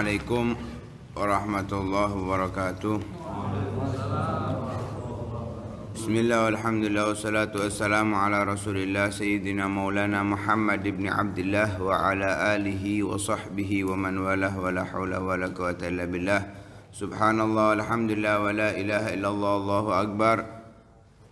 Assalamualaikum warahmatullahi wabarakatuh Bismillah walhamdulillah wassalatu wassalamu ala rasulillah Sayyidina maulana Muhammad ibn Abdullah Wa ala alihi wa sahbihi wa man walah wa la hawla wa la quwata illa billah Subhanallah walhamdulillah wa la ilaha illallah Allahu Akbar Allahu Akbar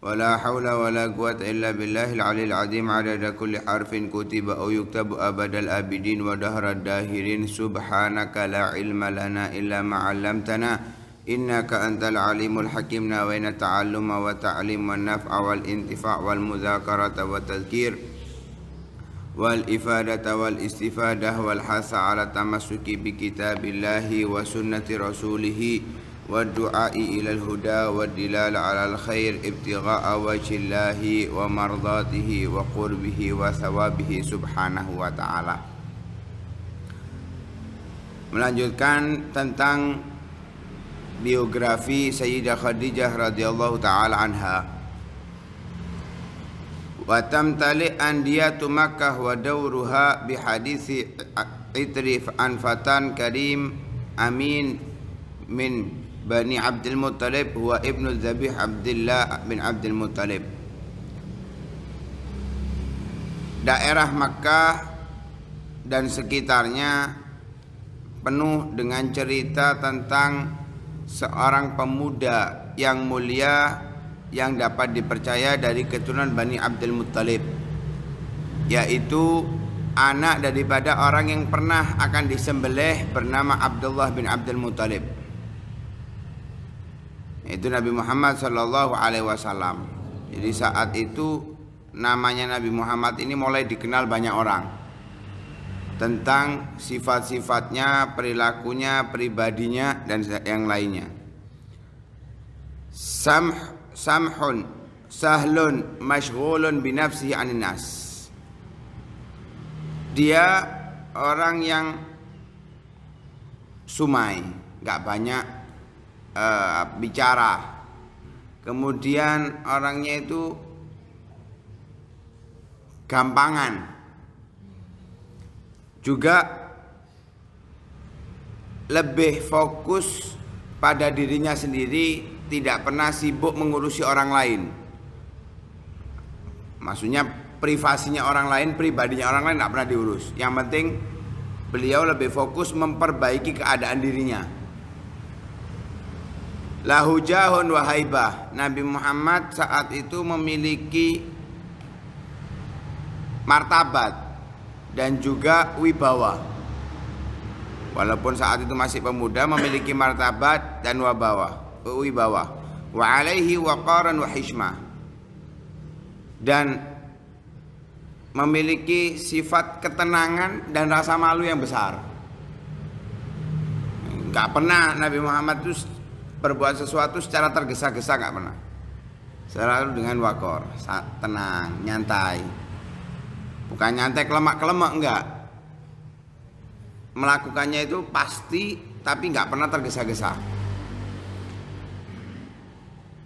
ولا حول ولا قوة إلا بالله العلي العظيم عدد كل حرف كتب أو يكتب أبد الأبدين ودهر الداهرين سبحانك لا علم لنا إلا ما علمتنا إنك أنت العليم الحكيم ناوينا التعلم والتعليم والنفع والانتفاع والمذاكرة والتذكير والإفادة والاستفادة والحث على التمسك بكتاب الله وسنة رسوله والدعاء إلى الهدى والدلال على الخير ابتغاء وجه الله ومرضاته وقربه وثوابه سبحانه وتعالى melanjutkan tentang biografi Sayyidah Khadijah radhiyallahu taala anha wa tamtali andiyatu makkah wa dawruha bi hadithi itrif an fatan karim amin min Bani Abdul Muttalib هو ابن Zabih عبد الله bin Abdul Muttalib daerah Makkah dan sekitarnya penuh dengan cerita tentang seorang pemuda yang mulia yang dapat dipercaya dari keturunan Bani Abdul Muttalib yaitu anak daripada orang yang pernah akan disembelih bernama Abdullah bin Abdul Muttalib itu Nabi Muhammad Shallallahu Alaihi Wasallam. Jadi saat itu namanya Nabi Muhammad ini mulai dikenal banyak orang tentang sifat-sifatnya, perilakunya, pribadinya dan yang lainnya. Samh, samhun sahlun mashgulun binafsi aninas. Dia orang yang sumai, nggak banyak uh, bicara kemudian orangnya itu gampangan juga lebih fokus pada dirinya sendiri tidak pernah sibuk mengurusi orang lain maksudnya privasinya orang lain pribadinya orang lain tidak pernah diurus yang penting beliau lebih fokus memperbaiki keadaan dirinya lahu jahun Nabi Muhammad saat itu memiliki martabat dan juga wibawa. Walaupun saat itu masih pemuda memiliki martabat dan wabawa, wibawa. Wa alaihi waqaran wa hishma Dan memiliki sifat ketenangan dan rasa malu yang besar. Gak pernah Nabi Muhammad itu berbuat sesuatu secara tergesa-gesa nggak pernah selalu dengan wakor tenang nyantai bukan nyantai kelemak kelemak enggak melakukannya itu pasti tapi nggak pernah tergesa-gesa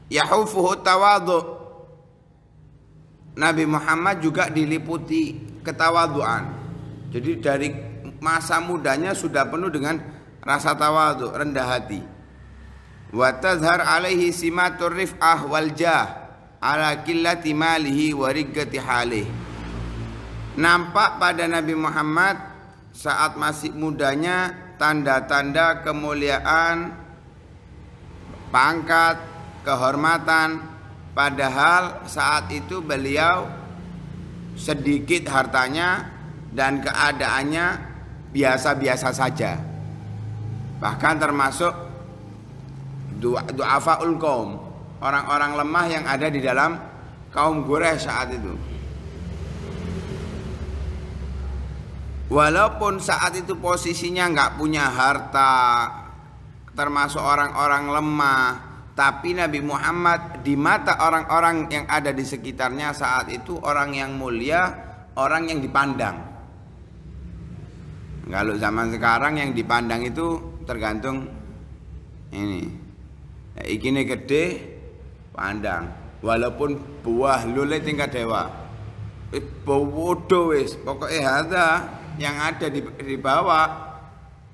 yahufuhu tawadu Nabi Muhammad juga diliputi ketawaduan jadi dari masa mudanya sudah penuh dengan rasa tawadu rendah hati wa alaihi simatur rif'ah wal jah ala killati malihi wa halih nampak pada Nabi Muhammad saat masih mudanya tanda-tanda kemuliaan pangkat kehormatan padahal saat itu beliau sedikit hartanya dan keadaannya biasa-biasa saja bahkan termasuk du'afaul kaum orang-orang lemah yang ada di dalam kaum Quraisy saat itu walaupun saat itu posisinya nggak punya harta termasuk orang-orang lemah tapi Nabi Muhammad di mata orang-orang yang ada di sekitarnya saat itu orang yang mulia orang yang dipandang kalau zaman sekarang yang dipandang itu tergantung ini Nah, iki ini gede pandang. Walaupun buah lule tingkat dewa. Eh, bodoh wis, pokoknya harta yang ada di, di bawah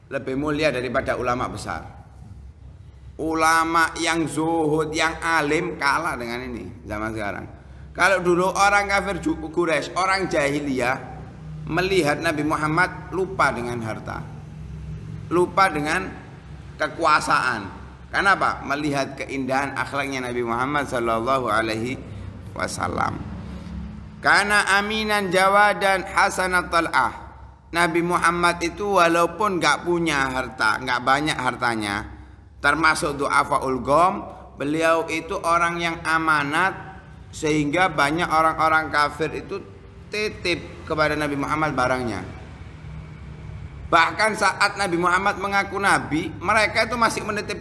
lebih mulia daripada ulama besar. Ulama yang zuhud, yang alim kalah dengan ini zaman sekarang. Kalau dulu orang kafir kures orang jahiliyah melihat Nabi Muhammad lupa dengan harta. Lupa dengan kekuasaan karena apa? Melihat keindahan akhlaknya Nabi Muhammad sallallahu alaihi wasallam. Karena aminan jawadan hasanat tal'ah. Nabi Muhammad itu walaupun nggak punya harta, nggak banyak hartanya, termasuk du'afa ulgom, beliau itu orang yang amanat sehingga banyak orang-orang kafir itu titip kepada Nabi Muhammad barangnya. Bahkan saat Nabi Muhammad mengaku nabi, mereka itu masih menitip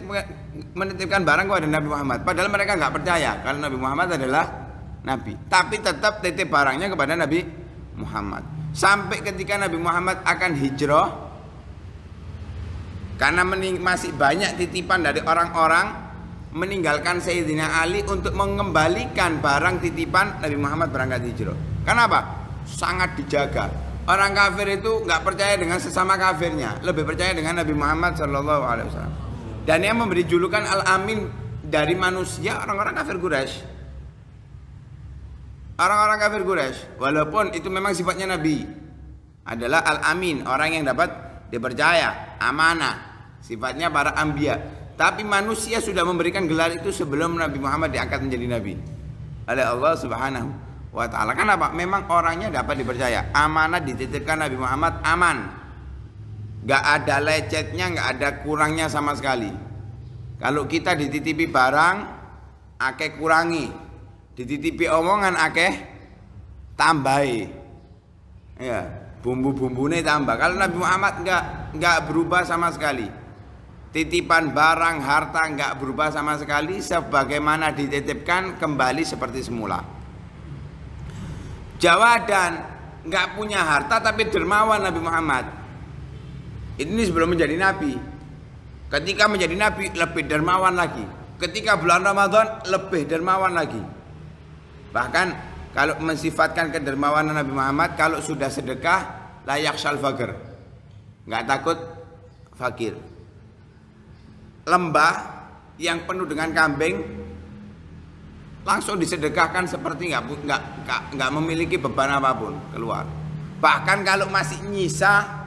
menitipkan barang kepada Nabi Muhammad padahal mereka nggak percaya kalau Nabi Muhammad adalah nabi tapi tetap titip barangnya kepada Nabi Muhammad sampai ketika Nabi Muhammad akan hijrah karena masih banyak titipan dari orang-orang meninggalkan Sayyidina Ali untuk mengembalikan barang titipan Nabi Muhammad berangkat hijrah kenapa? sangat dijaga Orang kafir itu nggak percaya dengan sesama kafirnya, lebih percaya dengan Nabi Muhammad Shallallahu Alaihi Wasallam dan yang memberi julukan Al-Amin dari manusia orang-orang kafir Quraisy. Orang-orang kafir Quraisy, walaupun itu memang sifatnya nabi adalah Al-Amin, orang yang dapat dipercaya, amanah. Sifatnya para ambia. Tapi manusia sudah memberikan gelar itu sebelum Nabi Muhammad diangkat menjadi nabi oleh Allah Subhanahu wa taala. Kenapa? Memang orangnya dapat dipercaya. Amanah dititipkan Nabi Muhammad aman nggak ada lecetnya, nggak ada kurangnya sama sekali. Kalau kita dititipi barang, ake kurangi. Dititipi omongan ake tambahi. Ya, bumbu-bumbunya tambah. Kalau Nabi Muhammad nggak nggak berubah sama sekali. Titipan barang, harta nggak berubah sama sekali sebagaimana dititipkan kembali seperti semula. Jawa dan nggak punya harta tapi dermawan Nabi Muhammad ini sebelum menjadi nabi. Ketika menjadi nabi lebih dermawan lagi. Ketika bulan Ramadan lebih dermawan lagi. Bahkan kalau mensifatkan kedermawanan Nabi Muhammad kalau sudah sedekah layak fakir. Nggak takut fakir. Lembah yang penuh dengan kambing langsung disedekahkan seperti nggak nggak nggak memiliki beban apapun keluar. Bahkan kalau masih nyisa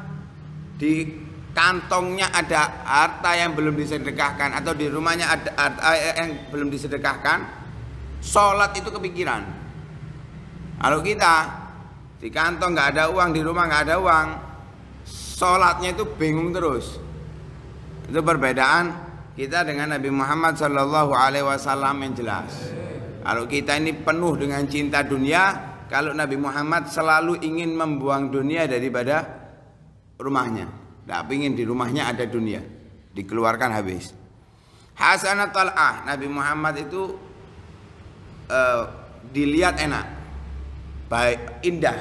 di kantongnya ada harta yang belum disedekahkan atau di rumahnya ada harta eh, eh, yang belum disedekahkan, sholat itu kepikiran. Kalau kita di kantong nggak ada uang, di rumah nggak ada uang, sholatnya itu bingung terus. Itu perbedaan kita dengan Nabi Muhammad Shallallahu Alaihi Wasallam yang jelas. Kalau kita ini penuh dengan cinta dunia, kalau Nabi Muhammad selalu ingin membuang dunia daripada rumahnya. Tidak nah, ingin di rumahnya ada dunia. Dikeluarkan habis. Hasanah tal'ah. Nabi Muhammad itu uh, dilihat enak. Baik, indah.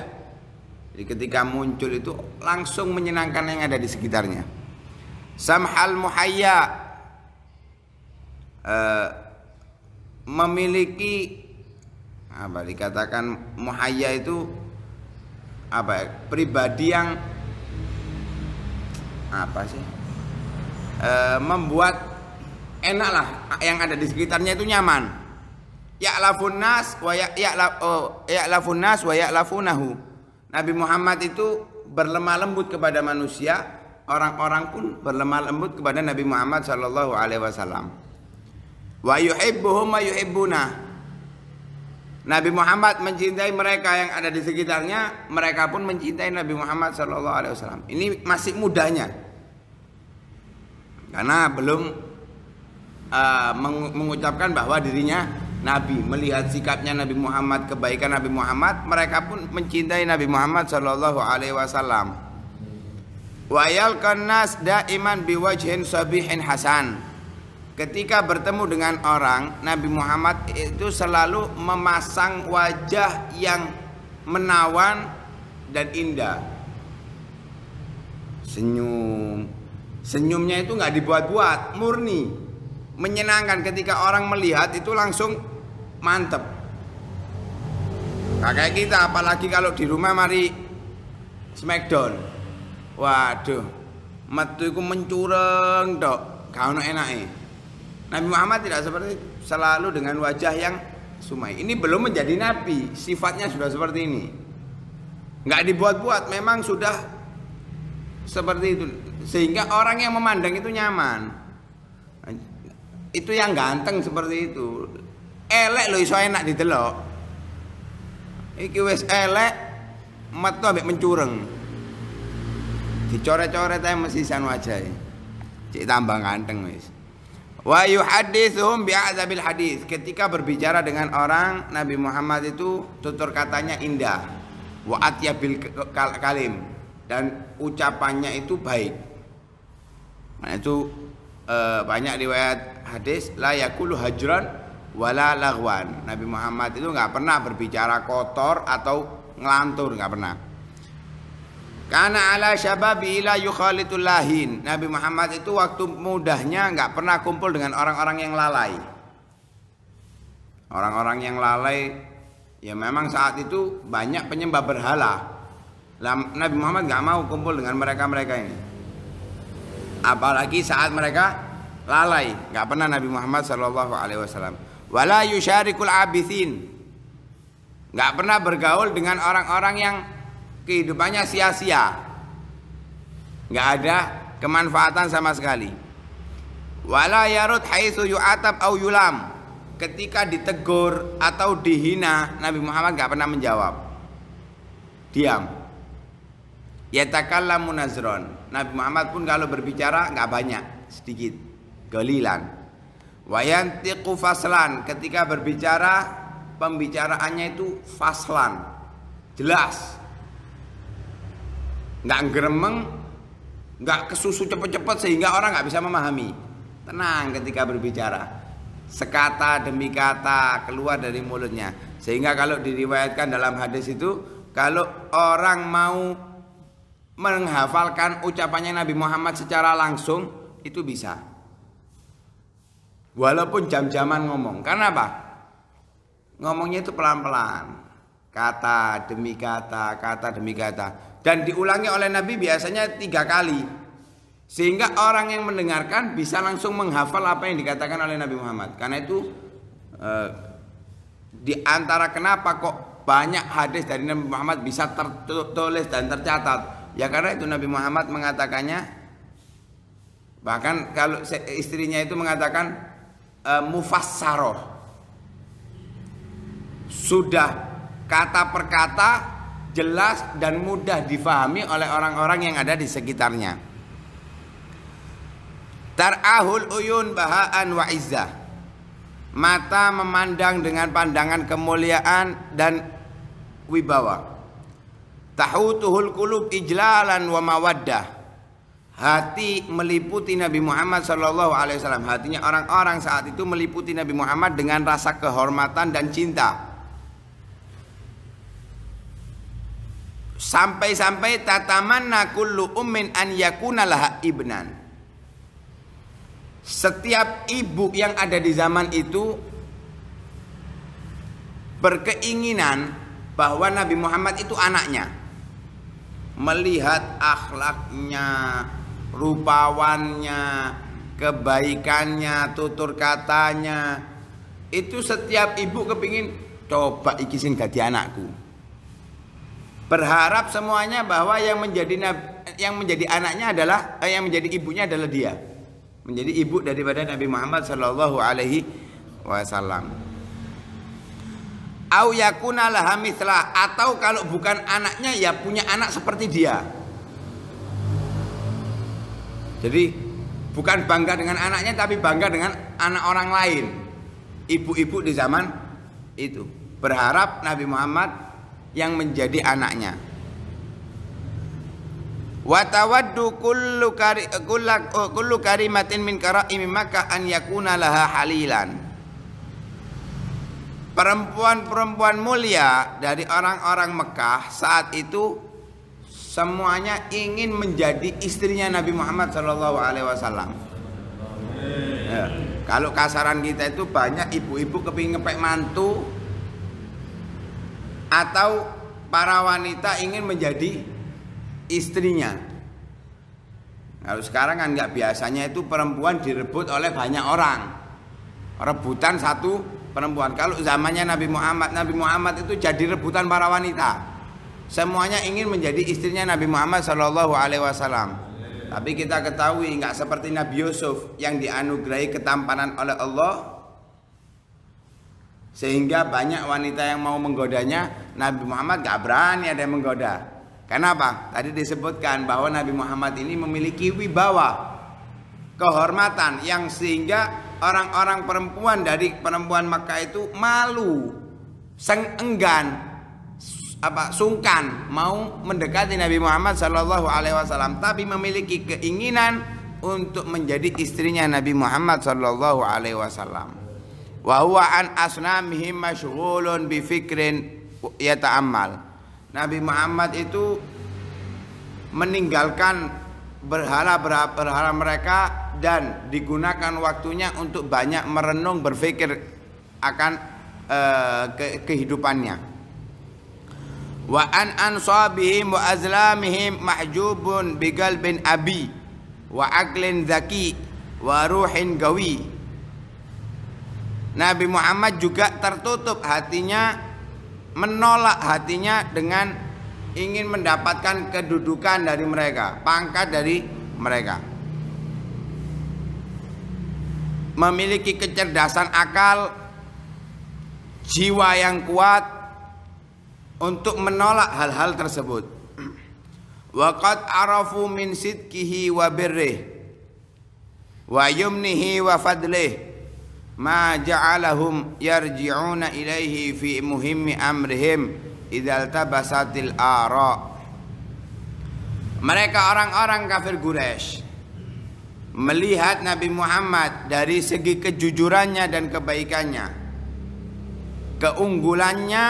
Jadi ketika muncul itu langsung menyenangkan yang ada di sekitarnya. Samhal muhayya. Uh, memiliki apa dikatakan muhayya itu apa ya, pribadi yang apa sih e, membuat enak lah yang ada di sekitarnya itu nyaman ya nas wa ya oh, lafunas wa lafunahu Nabi Muhammad itu berlemah lembut kepada manusia orang-orang pun berlemah lembut kepada Nabi Muhammad shallallahu alaihi wasallam wa yuhibbuhum wa yuhibbuna Nabi Muhammad mencintai mereka yang ada di sekitarnya, mereka pun mencintai Nabi Muhammad Shallallahu Alaihi Wasallam. Ini masih mudanya, karena belum uh, mengucapkan bahwa dirinya Nabi melihat sikapnya Nabi Muhammad kebaikan Nabi Muhammad mereka pun mencintai Nabi Muhammad Shallallahu Alaihi Wasallam. Wayal nas daiman biwajhin sabihin hasan ketika bertemu dengan orang Nabi Muhammad itu selalu memasang wajah yang menawan dan indah senyum senyumnya itu nggak dibuat-buat murni menyenangkan ketika orang melihat itu langsung mantep nah, kita apalagi kalau di rumah mari smackdown waduh metu mencurang mencureng dok kau enak enaknya. Nabi Muhammad tidak seperti selalu dengan wajah yang sumai. Ini belum menjadi nabi, sifatnya sudah seperti ini. Enggak dibuat-buat, memang sudah seperti itu. Sehingga orang yang memandang itu nyaman. Itu yang ganteng seperti itu. Elek loh iso enak didelok. Iki wis elek metu ambek mencureng. Dicoret-coret ae mesisan wajahe. Cek tambah ganteng wis. Wa yuhadithuhum bi'adzabil hadis. Ketika berbicara dengan orang Nabi Muhammad itu tutur katanya indah. Wa atyabil kalim dan ucapannya itu baik. Nah, itu e, banyak riwayat hadis la yakulu hajran wala lagwan. Nabi Muhammad itu nggak pernah berbicara kotor atau ngelantur, nggak pernah. Karena ala syabab ila yukhalitul lahin. Nabi Muhammad itu waktu mudahnya nggak pernah kumpul dengan orang-orang yang lalai. Orang-orang yang lalai ya memang saat itu banyak penyembah berhala. Nabi Muhammad nggak mau kumpul dengan mereka-mereka ini. Apalagi saat mereka lalai, nggak pernah Nabi Muhammad Shallallahu Alaihi Wasallam. Wala yusyarikul abithin. Nggak pernah bergaul dengan orang-orang yang kehidupannya sia-sia. Nggak ada kemanfaatan sama sekali. Wala yarud haitsu yu'atab Ketika ditegur atau dihina, Nabi Muhammad nggak pernah menjawab. Diam. Yatakallamu munazron Nabi Muhammad pun kalau berbicara nggak banyak, sedikit. gelilan. Wayantiqu faslan. Ketika berbicara, pembicaraannya itu faslan. Jelas, nggak geremeng, nggak kesusu cepet-cepet sehingga orang nggak bisa memahami. Tenang ketika berbicara. Sekata demi kata keluar dari mulutnya. Sehingga kalau diriwayatkan dalam hadis itu, kalau orang mau menghafalkan ucapannya Nabi Muhammad secara langsung, itu bisa. Walaupun jam-jaman ngomong. Karena apa? Ngomongnya itu pelan-pelan. Kata demi kata, kata demi kata dan diulangi oleh Nabi biasanya tiga kali sehingga orang yang mendengarkan bisa langsung menghafal apa yang dikatakan oleh Nabi Muhammad karena itu eh, di antara kenapa kok banyak hadis dari Nabi Muhammad bisa tertulis dan tercatat ya karena itu Nabi Muhammad mengatakannya bahkan kalau istrinya itu mengatakan eh, mufassaroh sudah kata per kata jelas dan mudah difahami oleh orang-orang yang ada di sekitarnya. Tar'ahul uyun bahaan wa izzah. Mata memandang dengan pandangan kemuliaan dan wibawa. Tahu tuhul kulub ijlalan wa mawaddah. Hati meliputi Nabi Muhammad Shallallahu Alaihi Wasallam. Hatinya orang-orang saat itu meliputi Nabi Muhammad dengan rasa kehormatan dan cinta. sampai-sampai tataman nakulu ummin an yakuna lah ibnan. Setiap ibu yang ada di zaman itu berkeinginan bahwa Nabi Muhammad itu anaknya. Melihat akhlaknya, rupawannya, kebaikannya, tutur katanya. Itu setiap ibu kepingin coba ikisin gadi anakku berharap semuanya bahwa yang menjadi yang menjadi anaknya adalah eh, yang menjadi ibunya adalah dia menjadi ibu daripada Nabi Muhammad Shallallahu Alaihi Wasallam. Au atau kalau bukan anaknya ya punya anak seperti dia. Jadi bukan bangga dengan anaknya tapi bangga dengan anak orang lain. Ibu-ibu di zaman itu berharap Nabi Muhammad yang menjadi anaknya. Watawaddu kullu kari, oh, kullu karimatin min karaimi maka an yakuna laha halilan. Perempuan-perempuan mulia dari orang-orang Mekah saat itu semuanya ingin menjadi istrinya Nabi Muhammad Shallallahu Alaihi Wasallam. Ya. Kalau kasaran kita itu banyak ibu-ibu kepingin ngepek mantu, atau para wanita ingin menjadi istrinya. Kalau sekarang kan nggak biasanya itu perempuan direbut oleh banyak orang. Rebutan satu perempuan. Kalau zamannya Nabi Muhammad, Nabi Muhammad itu jadi rebutan para wanita. Semuanya ingin menjadi istrinya Nabi Muhammad Shallallahu Alaihi Wasallam. Tapi kita ketahui nggak seperti Nabi Yusuf yang dianugerahi ketampanan oleh Allah sehingga banyak wanita yang mau menggodanya, Nabi Muhammad gak berani ada yang menggoda. Kenapa? Tadi disebutkan bahwa Nabi Muhammad ini memiliki wibawa, kehormatan yang sehingga orang-orang perempuan dari perempuan Mekah itu malu, enggan, apa sungkan mau mendekati Nabi Muhammad Shallallahu Alaihi Wasallam, tapi memiliki keinginan untuk menjadi istrinya Nabi Muhammad Shallallahu Alaihi Wasallam wa huwa an asnamihim masyghulun bi fikrin yata'ammal Nabi Muhammad itu meninggalkan berhala berhala mereka dan digunakan waktunya untuk banyak merenung berpikir akan uh, ke kehidupannya wa an ansabihim wa azlamihim mahjubun bi qalbin abi wa aklin zaki wa ruhin gawi Nabi Muhammad juga tertutup hatinya menolak hatinya dengan ingin mendapatkan kedudukan dari mereka, pangkat dari mereka. Memiliki kecerdasan akal, jiwa yang kuat untuk menolak hal-hal tersebut. Waqad arafu min sidqihi wa birrih wa yumnihi wa fadlihi ma ja'alahum yarji'una ilaihi fi muhimmi amrihim idzal tabasatil ara mereka orang-orang kafir Quraisy melihat Nabi Muhammad dari segi kejujurannya dan kebaikannya keunggulannya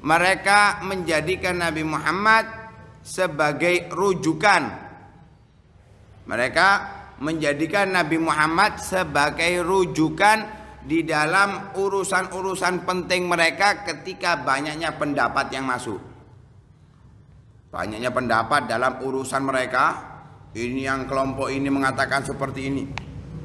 mereka menjadikan Nabi Muhammad sebagai rujukan mereka menjadikan Nabi Muhammad sebagai rujukan di dalam urusan-urusan penting mereka ketika banyaknya pendapat yang masuk. Banyaknya pendapat dalam urusan mereka, ini yang kelompok ini mengatakan seperti ini.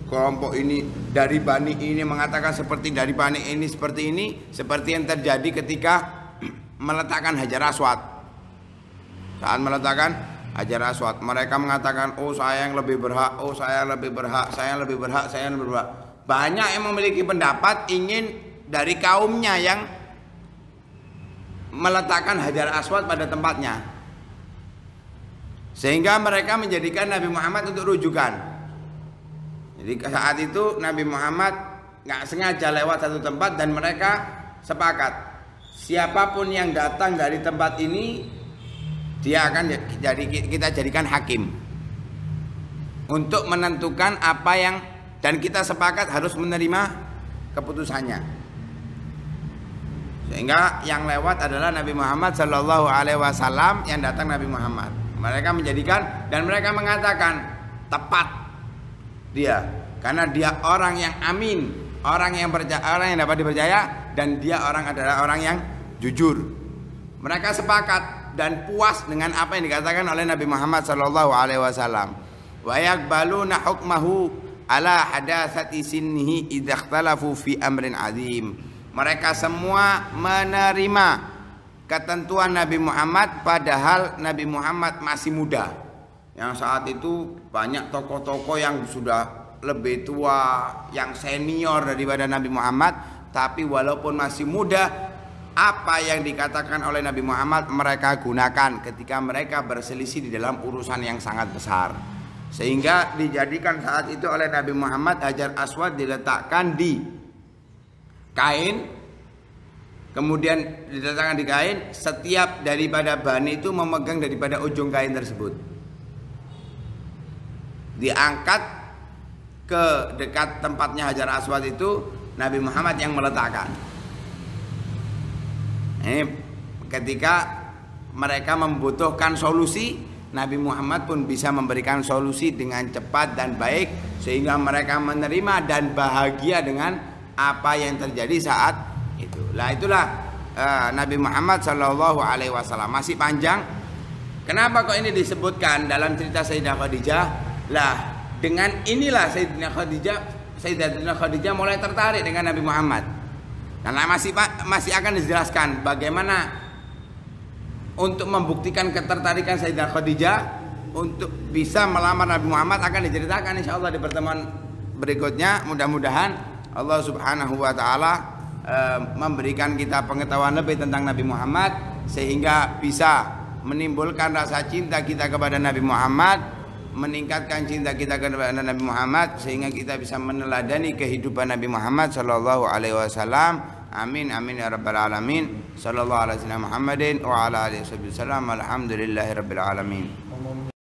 Kelompok ini dari Bani ini mengatakan seperti dari Bani ini seperti ini, seperti yang terjadi ketika meletakkan Hajar Aswad. Saat meletakkan Hajar Aswad. Mereka mengatakan, oh saya yang lebih berhak, oh saya yang lebih berhak, saya yang lebih berhak, saya yang lebih berhak. Banyak yang memiliki pendapat ingin dari kaumnya yang meletakkan Hajar Aswad pada tempatnya. Sehingga mereka menjadikan Nabi Muhammad untuk rujukan. Jadi saat itu Nabi Muhammad nggak sengaja lewat satu tempat dan mereka sepakat. Siapapun yang datang dari tempat ini dia akan jadi kita jadikan hakim untuk menentukan apa yang dan kita sepakat harus menerima keputusannya sehingga yang lewat adalah Nabi Muhammad Shallallahu Alaihi Wasallam yang datang Nabi Muhammad mereka menjadikan dan mereka mengatakan tepat dia karena dia orang yang amin orang yang percaya orang yang dapat dipercaya dan dia orang adalah orang yang jujur mereka sepakat dan puas dengan apa yang dikatakan oleh Nabi Muhammad sallallahu alaihi wasallam. Wa yaqbaluna hukmahu ala hadatsati sinnihi idakhtalafu fi amrin azim. Mereka semua menerima ketentuan Nabi Muhammad padahal Nabi Muhammad masih muda. Yang saat itu banyak tokoh-tokoh yang sudah lebih tua, yang senior daripada Nabi Muhammad, tapi walaupun masih muda apa yang dikatakan oleh Nabi Muhammad mereka gunakan ketika mereka berselisih di dalam urusan yang sangat besar sehingga dijadikan saat itu oleh Nabi Muhammad Hajar Aswad diletakkan di kain kemudian diletakkan di kain setiap daripada bani itu memegang daripada ujung kain tersebut diangkat ke dekat tempatnya Hajar Aswad itu Nabi Muhammad yang meletakkan eh, ketika mereka membutuhkan solusi Nabi Muhammad pun bisa memberikan solusi dengan cepat dan baik sehingga mereka menerima dan bahagia dengan apa yang terjadi saat itu. Lah itulah uh, Nabi Muhammad Shallallahu Alaihi Wasallam masih panjang. Kenapa kok ini disebutkan dalam cerita Sayyidah Khadijah? Lah dengan inilah Sayyidina Khadijah Sayyidatina Khadijah mulai tertarik dengan Nabi Muhammad karena masih Pak masih akan dijelaskan bagaimana untuk membuktikan ketertarikan Sayyidah Khadijah untuk bisa melamar Nabi Muhammad akan diceritakan insya Allah di pertemuan berikutnya mudah-mudahan Allah subhanahu wa ta'ala e, memberikan kita pengetahuan lebih tentang Nabi Muhammad sehingga bisa menimbulkan rasa cinta kita kepada Nabi Muhammad meningkatkan cinta kita kepada Nabi Muhammad sehingga kita bisa meneladani kehidupan Nabi Muhammad Shallallahu Alaihi Wasallam آمين آمين يا رب العالمين صلى الله على سيدنا محمد وعلى آله وصحبه وسلم الحمد لله رب العالمين